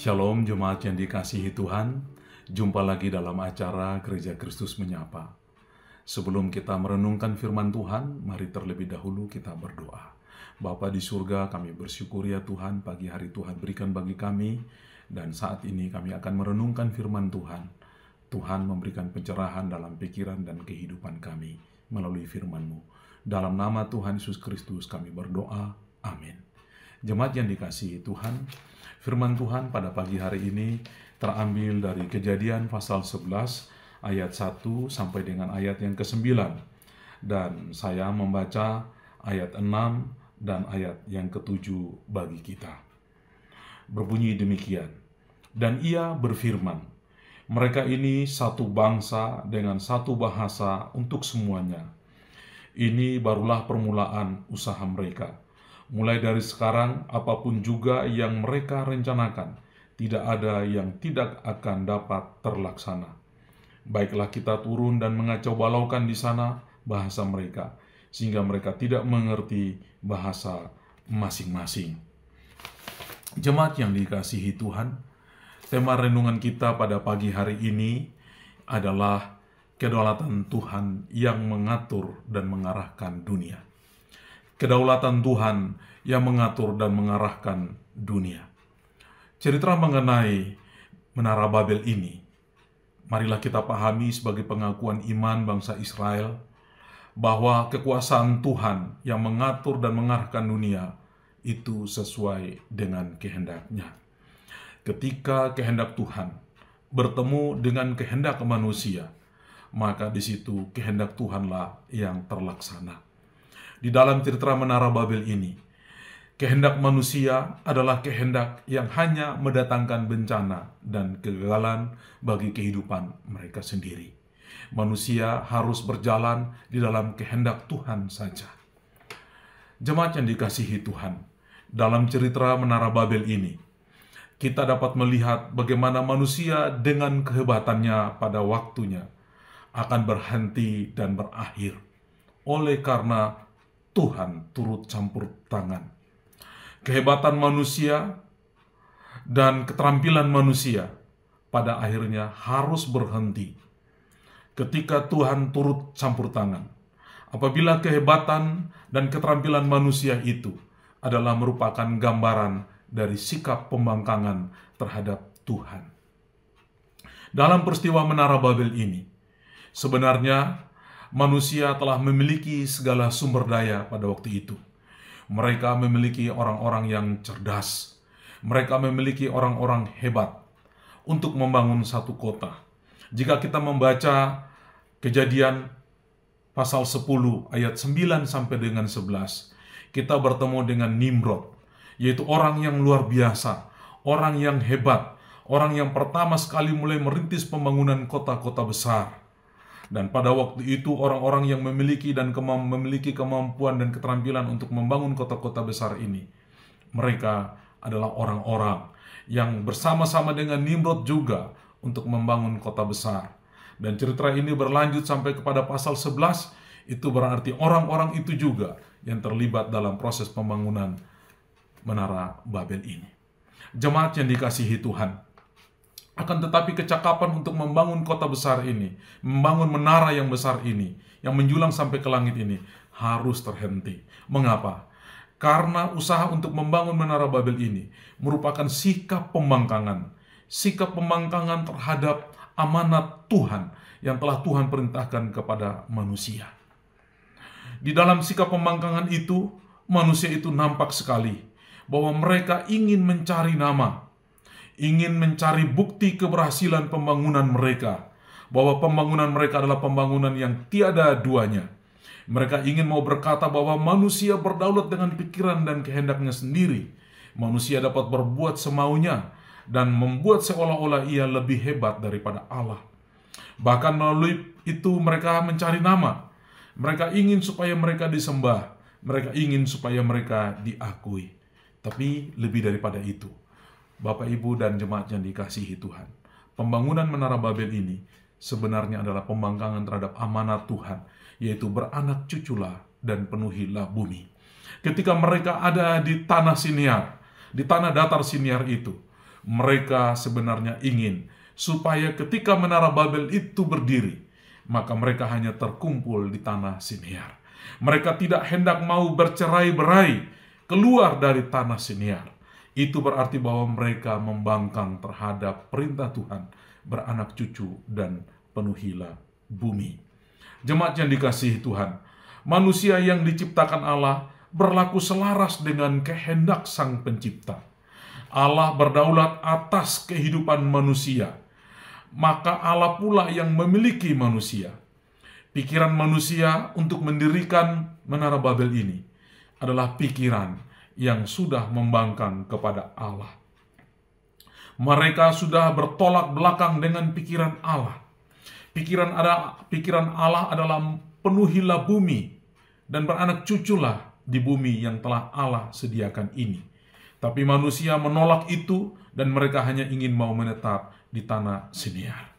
Shalom jemaat yang dikasihi Tuhan, jumpa lagi dalam acara Gereja Kristus Menyapa. Sebelum kita merenungkan firman Tuhan, mari terlebih dahulu kita berdoa. Bapa di surga, kami bersyukur ya Tuhan, pagi hari Tuhan berikan bagi kami, dan saat ini kami akan merenungkan firman Tuhan. Tuhan memberikan pencerahan dalam pikiran dan kehidupan kami melalui firman-Mu. Dalam nama Tuhan Yesus Kristus kami berdoa. Amin. Jemaat yang dikasihi Tuhan, firman Tuhan pada pagi hari ini terambil dari kejadian pasal 11 ayat 1 sampai dengan ayat yang ke-9. Dan saya membaca ayat 6 dan ayat yang ke-7 bagi kita. Berbunyi demikian. Dan ia berfirman, mereka ini satu bangsa dengan satu bahasa untuk semuanya. Ini barulah permulaan usaha mereka Mulai dari sekarang, apapun juga yang mereka rencanakan, tidak ada yang tidak akan dapat terlaksana. Baiklah kita turun dan mengacau balaukan di sana bahasa mereka, sehingga mereka tidak mengerti bahasa masing-masing. Jemaat yang dikasihi Tuhan, tema renungan kita pada pagi hari ini adalah kedaulatan Tuhan yang mengatur dan mengarahkan dunia kedaulatan Tuhan yang mengatur dan mengarahkan dunia. Cerita mengenai Menara Babel ini, marilah kita pahami sebagai pengakuan iman bangsa Israel bahwa kekuasaan Tuhan yang mengatur dan mengarahkan dunia itu sesuai dengan kehendaknya. Ketika kehendak Tuhan bertemu dengan kehendak manusia, maka di situ kehendak Tuhanlah yang terlaksana di dalam cerita Menara Babel ini. Kehendak manusia adalah kehendak yang hanya mendatangkan bencana dan kegagalan bagi kehidupan mereka sendiri. Manusia harus berjalan di dalam kehendak Tuhan saja. Jemaat yang dikasihi Tuhan, dalam cerita Menara Babel ini, kita dapat melihat bagaimana manusia dengan kehebatannya pada waktunya akan berhenti dan berakhir oleh karena Tuhan turut campur tangan. Kehebatan manusia dan keterampilan manusia pada akhirnya harus berhenti ketika Tuhan turut campur tangan. Apabila kehebatan dan keterampilan manusia itu adalah merupakan gambaran dari sikap pembangkangan terhadap Tuhan. Dalam peristiwa Menara Babel ini, sebenarnya manusia telah memiliki segala sumber daya pada waktu itu. Mereka memiliki orang-orang yang cerdas. Mereka memiliki orang-orang hebat untuk membangun satu kota. Jika kita membaca kejadian pasal 10 ayat 9 sampai dengan 11, kita bertemu dengan Nimrod, yaitu orang yang luar biasa, orang yang hebat, orang yang pertama sekali mulai merintis pembangunan kota-kota besar dan pada waktu itu orang-orang yang memiliki dan kemam memiliki kemampuan dan keterampilan untuk membangun kota-kota besar ini, mereka adalah orang-orang yang bersama-sama dengan Nimrod juga untuk membangun kota besar. Dan cerita ini berlanjut sampai kepada pasal 11, itu berarti orang-orang itu juga yang terlibat dalam proses pembangunan menara Babel ini. Jemaat yang dikasihi Tuhan, akan tetapi kecakapan untuk membangun kota besar ini, membangun menara yang besar ini, yang menjulang sampai ke langit ini, harus terhenti. Mengapa? Karena usaha untuk membangun menara Babel ini merupakan sikap pembangkangan. Sikap pembangkangan terhadap amanat Tuhan yang telah Tuhan perintahkan kepada manusia. Di dalam sikap pembangkangan itu, manusia itu nampak sekali bahwa mereka ingin mencari nama, ingin mencari bukti keberhasilan pembangunan mereka, bahwa pembangunan mereka adalah pembangunan yang tiada duanya. Mereka ingin mau berkata bahwa manusia berdaulat dengan pikiran dan kehendaknya sendiri. Manusia dapat berbuat semaunya dan membuat seolah-olah ia lebih hebat daripada Allah. Bahkan melalui itu mereka mencari nama. Mereka ingin supaya mereka disembah. Mereka ingin supaya mereka diakui. Tapi lebih daripada itu, Bapak Ibu dan jemaat yang dikasihi Tuhan. Pembangunan Menara Babel ini sebenarnya adalah pembangkangan terhadap amanat Tuhan, yaitu beranak cuculah dan penuhilah bumi. Ketika mereka ada di tanah siniar, di tanah datar siniar itu, mereka sebenarnya ingin supaya ketika Menara Babel itu berdiri, maka mereka hanya terkumpul di tanah siniar. Mereka tidak hendak mau bercerai-berai keluar dari tanah siniar itu berarti bahwa mereka membangkang terhadap perintah Tuhan, beranak cucu, dan penuhilah bumi. Jemaat yang dikasihi Tuhan, manusia yang diciptakan Allah berlaku selaras dengan kehendak Sang Pencipta. Allah berdaulat atas kehidupan manusia, maka Allah pula yang memiliki manusia. Pikiran manusia untuk mendirikan menara Babel ini adalah pikiran yang sudah membangkang kepada Allah. Mereka sudah bertolak belakang dengan pikiran Allah. Pikiran ada pikiran Allah adalah penuhilah bumi dan beranak cuculah di bumi yang telah Allah sediakan ini. Tapi manusia menolak itu dan mereka hanya ingin mau menetap di tanah sediar.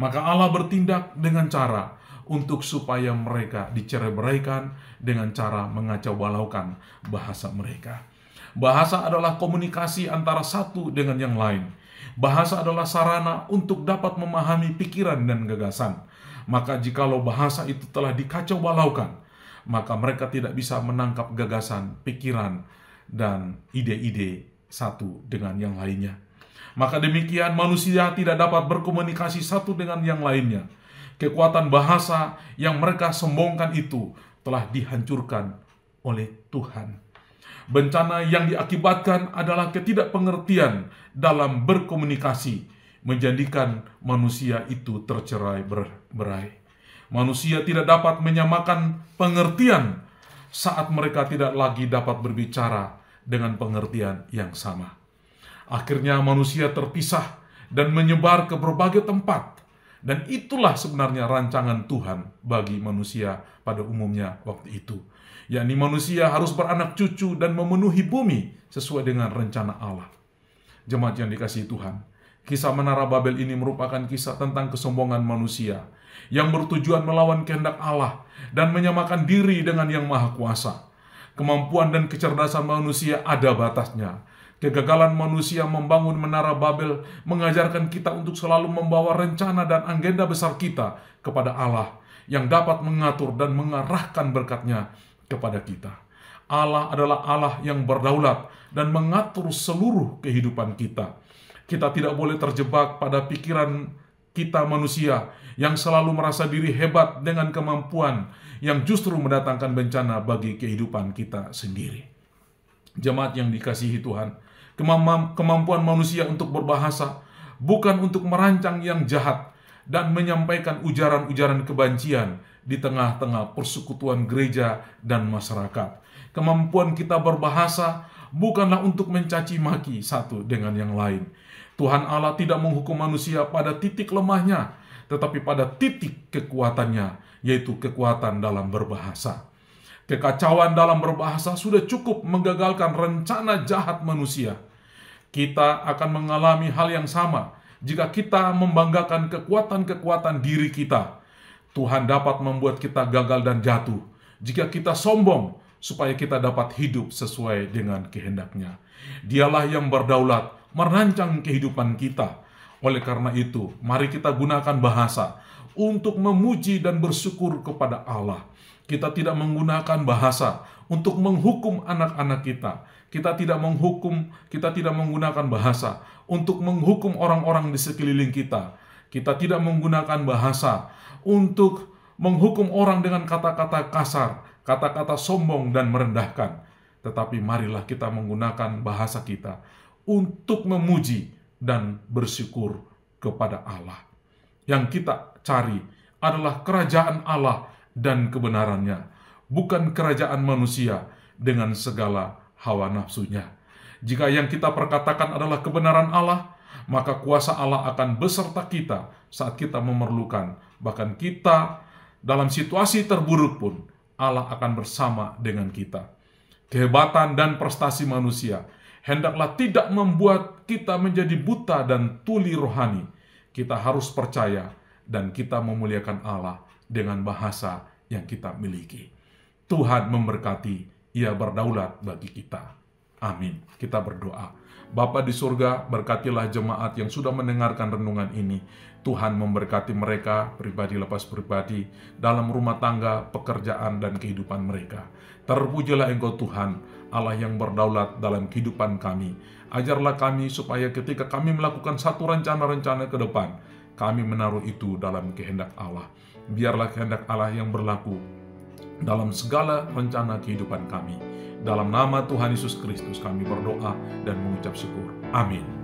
Maka Allah bertindak dengan cara untuk supaya mereka dicereberaikan dengan cara mengacau balaukan bahasa mereka. Bahasa adalah komunikasi antara satu dengan yang lain. Bahasa adalah sarana untuk dapat memahami pikiran dan gagasan. Maka jikalau bahasa itu telah dikacau balaukan, maka mereka tidak bisa menangkap gagasan, pikiran, dan ide-ide satu dengan yang lainnya. Maka demikian manusia tidak dapat berkomunikasi satu dengan yang lainnya kekuatan bahasa yang mereka sombongkan itu telah dihancurkan oleh Tuhan. Bencana yang diakibatkan adalah ketidakpengertian dalam berkomunikasi, menjadikan manusia itu tercerai berai. Manusia tidak dapat menyamakan pengertian saat mereka tidak lagi dapat berbicara dengan pengertian yang sama. Akhirnya manusia terpisah dan menyebar ke berbagai tempat dan itulah sebenarnya rancangan Tuhan bagi manusia pada umumnya waktu itu. Yakni manusia harus beranak cucu dan memenuhi bumi sesuai dengan rencana Allah. Jemaat yang dikasihi Tuhan, kisah Menara Babel ini merupakan kisah tentang kesombongan manusia yang bertujuan melawan kehendak Allah dan menyamakan diri dengan Yang Maha Kuasa. Kemampuan dan kecerdasan manusia ada batasnya, Kegagalan manusia membangun menara Babel mengajarkan kita untuk selalu membawa rencana dan agenda besar kita kepada Allah yang dapat mengatur dan mengarahkan berkatnya kepada kita. Allah adalah Allah yang berdaulat dan mengatur seluruh kehidupan kita. Kita tidak boleh terjebak pada pikiran kita manusia yang selalu merasa diri hebat dengan kemampuan yang justru mendatangkan bencana bagi kehidupan kita sendiri. Jemaat yang dikasihi Tuhan, kemampuan manusia untuk berbahasa, bukan untuk merancang yang jahat dan menyampaikan ujaran-ujaran kebencian di tengah-tengah persekutuan gereja dan masyarakat. Kemampuan kita berbahasa bukanlah untuk mencaci maki satu dengan yang lain. Tuhan Allah tidak menghukum manusia pada titik lemahnya, tetapi pada titik kekuatannya, yaitu kekuatan dalam berbahasa. Kekacauan dalam berbahasa sudah cukup menggagalkan rencana jahat manusia. Kita akan mengalami hal yang sama jika kita membanggakan kekuatan-kekuatan diri kita. Tuhan dapat membuat kita gagal dan jatuh jika kita sombong, supaya kita dapat hidup sesuai dengan kehendaknya. Dialah yang berdaulat merancang kehidupan kita. Oleh karena itu, mari kita gunakan bahasa untuk memuji dan bersyukur kepada Allah kita tidak menggunakan bahasa untuk menghukum anak-anak kita. Kita tidak menghukum, kita tidak menggunakan bahasa untuk menghukum orang-orang di sekeliling kita. Kita tidak menggunakan bahasa untuk menghukum orang dengan kata-kata kasar, kata-kata sombong dan merendahkan. Tetapi marilah kita menggunakan bahasa kita untuk memuji dan bersyukur kepada Allah. Yang kita cari adalah kerajaan Allah dan kebenarannya, bukan kerajaan manusia dengan segala hawa nafsunya. Jika yang kita perkatakan adalah kebenaran Allah, maka kuasa Allah akan beserta kita saat kita memerlukan. Bahkan kita dalam situasi terburuk pun, Allah akan bersama dengan kita. Kehebatan dan prestasi manusia hendaklah tidak membuat kita menjadi buta dan tuli rohani. Kita harus percaya dan kita memuliakan Allah dengan bahasa yang kita miliki. Tuhan memberkati, Ia berdaulat bagi kita. Amin. Kita berdoa. Bapa di surga, berkatilah jemaat yang sudah mendengarkan renungan ini. Tuhan memberkati mereka pribadi lepas pribadi dalam rumah tangga, pekerjaan, dan kehidupan mereka. Terpujilah Engkau Tuhan, Allah yang berdaulat dalam kehidupan kami. Ajarlah kami supaya ketika kami melakukan satu rencana-rencana ke depan, kami menaruh itu dalam kehendak Allah. Biarlah kehendak Allah yang berlaku dalam segala rencana kehidupan kami. Dalam nama Tuhan Yesus Kristus kami berdoa dan mengucap syukur. Amin.